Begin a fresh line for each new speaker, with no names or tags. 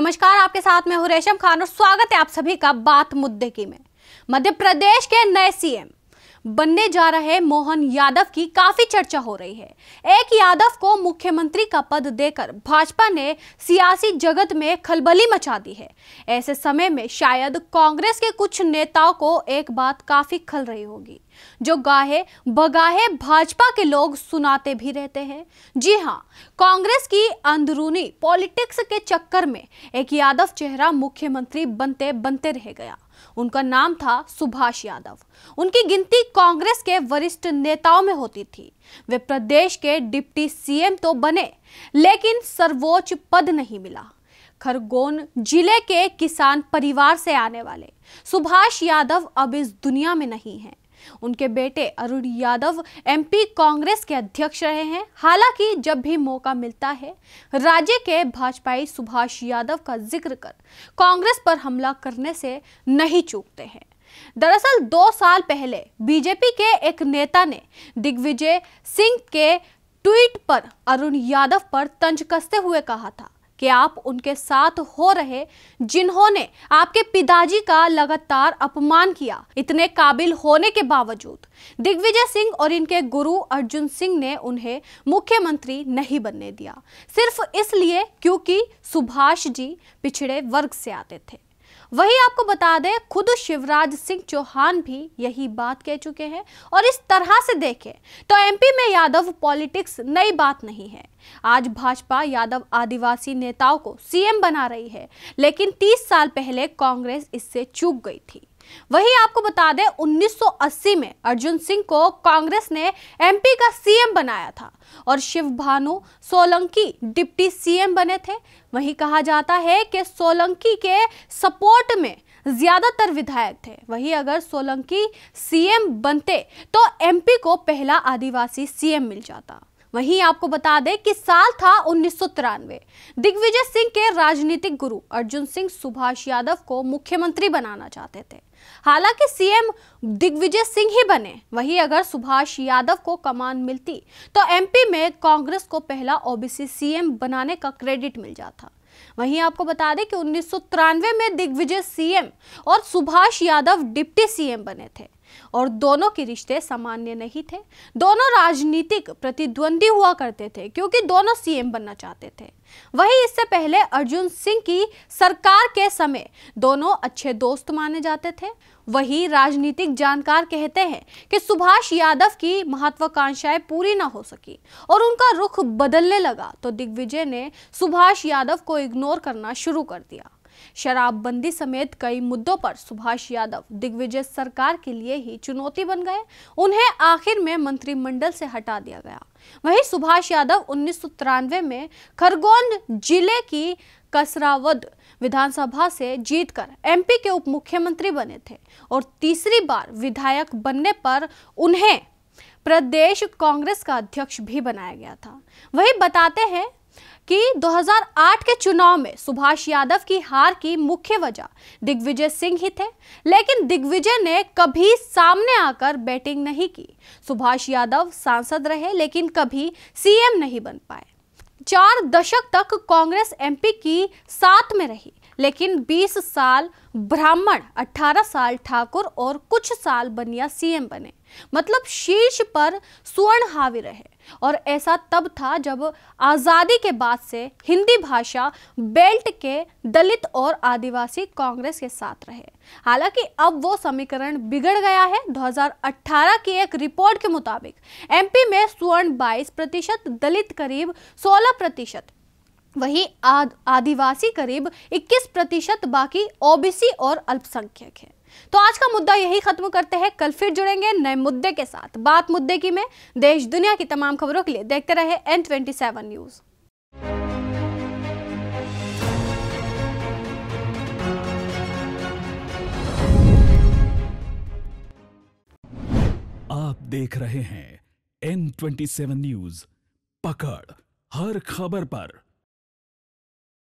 नमस्कार आपके साथ मैं हूं रेशम खान और स्वागत है आप सभी का बात मुद्दे की में मध्य प्रदेश के नए सीएम बनने जा रहे मोहन यादव की काफी चर्चा हो रही है एक यादव को मुख्यमंत्री का पद देकर भाजपा ने सियासी जगत में खलबली मचा दी है ऐसे समय में शायद कांग्रेस के कुछ नेताओं को एक बात काफी खल रही होगी जो गाहे बगाहे भाजपा के लोग सुनाते भी रहते हैं जी हाँ कांग्रेस की अंदरूनी पॉलिटिक्स के चक्कर में एक यादव चेहरा मुख्यमंत्री बनते बनते रह गया उनका नाम था सुभाष यादव उनकी गिनती कांग्रेस के वरिष्ठ नेताओं में होती थी वे प्रदेश के डिप्टी सीएम तो बने लेकिन सर्वोच्च पद नहीं मिला खरगोन जिले के किसान परिवार से आने वाले सुभाष यादव अब इस दुनिया में नहीं हैं उनके बेटे अरुण यादव एमपी कांग्रेस के अध्यक्ष रहे हैं हालांकि जब भी मौका मिलता है राज्य के भाजपाई सुभाष यादव का जिक्र कर कांग्रेस पर हमला करने से नहीं चूकते हैं दरअसल दो साल पहले बीजेपी के एक नेता ने दिग्विजय सिंह के ट्वीट पर अरुण यादव पर तंज कसते हुए कहा था कि आप उनके साथ हो रहे जिन्होंने आपके पिताजी का लगातार अपमान किया इतने काबिल होने के बावजूद दिग्विजय सिंह और इनके गुरु अर्जुन सिंह ने उन्हें मुख्यमंत्री नहीं बनने दिया सिर्फ इसलिए क्योंकि सुभाष जी पिछड़े वर्ग से आते थे वही आपको बता दें खुद शिवराज सिंह चौहान भी यही बात कह चुके हैं और इस तरह से देखें तो एमपी में यादव पॉलिटिक्स नई बात नहीं है आज भाजपा यादव आदिवासी नेताओं को सीएम बना रही है लेकिन 30 साल पहले कांग्रेस इससे चूक गई थी वहीं आपको बता दें 1980 में अर्जुन सिंह को कांग्रेस ने एमपी का सीएम बनाया था और शिव भानु सोलंकी डिप्टी सीएम बने थे वहीं कहा जाता है कि सोलंकी के सपोर्ट में ज्यादातर विधायक थे वहीं अगर सोलंकी सीएम बनते तो एमपी को पहला आदिवासी सीएम मिल जाता वहीं आपको बता दें कि साल था उन्नीस दिग्विजय सिंह के राजनीतिक गुरु अर्जुन सिंह सुभाष यादव को मुख्यमंत्री बनाना चाहते थे हालांकि सीएम दिग्विजय सिंह ही बने वहीं अगर सुभाष यादव को कमान मिलती तो एमपी में कांग्रेस को पहला ओबीसी सीएम बनाने का क्रेडिट मिल जाता वहीं आपको बता दें कि उन्नीस में दिग्विजय सीएम और सुभाष यादव डिप्टी सीएम बने थे और दोनों के रिश्ते सामान्य नहीं थे दोनों राजनीतिक प्रतिद्वंदी हुआ करते थे क्योंकि दोनों सीएम बनना चाहते थे वहीं इससे पहले अर्जुन सिंह की सरकार के समय दोनों अच्छे दोस्त माने जाते थे वही राजनीतिक जानकार कहते हैं कि सुभाष यादव की महत्वाकांक्षाएं पूरी ना हो सकी और उनका रुख बदलने लगा तो दिग्विजय ने सुभाष यादव को इग्नोर करना शुरू कर दिया शराबबंदी समेत कई मुद्दों पर सुभाष यादव दिग्विजय सरकार के लिए ही चुनौती बन गए उन्हें आखिर में मंत्रिमंडल से हटा दिया गया वहीं सुभाष यादव उन्नीस में खरगोन जिले की कसरावद विधानसभा से जीतकर एमपी के उप मुख्यमंत्री बने थे और तीसरी बार विधायक बनने पर उन्हें प्रदेश कांग्रेस का अध्यक्ष भी बनाया गया था वही बताते हैं कि 2008 के चुनाव में सुभाष यादव की हार की मुख्य वजह दिग्विजय सिंह ही थे लेकिन दिग्विजय ने कभी सामने आकर बैटिंग नहीं की सुभाष यादव सांसद रहे लेकिन कभी सीएम नहीं बन पाए चार दशक तक कांग्रेस एमपी की साथ में रही लेकिन 20 साल ब्राह्मण 18 साल ठाकुर और कुछ साल बनिया सीएम बने मतलब शीर्ष पर स्वर्ण हावी रहे और ऐसा तब था जब आज़ादी के बाद से हिंदी भाषा बेल्ट के दलित और आदिवासी कांग्रेस के साथ रहे हालांकि अब वो समीकरण बिगड़ गया है 2018 की एक रिपोर्ट के मुताबिक एमपी में स्वर्ण 22 प्रतिशत दलित करीब 16 प्रतिशत वहीं आद, आदिवासी करीब 21 प्रतिशत बाकी ओबीसी और अल्पसंख्यक हैं तो आज का मुद्दा यही खत्म करते हैं कल फिर जुड़ेंगे नए मुद्दे के साथ बात मुद्दे की में देश दुनिया की तमाम खबरों के लिए देखते रहे एन ट्वेंटी न्यूज़ आप देख रहे हैं एन ट्वेंटी सेवन न्यूज पकड़ हर खबर पर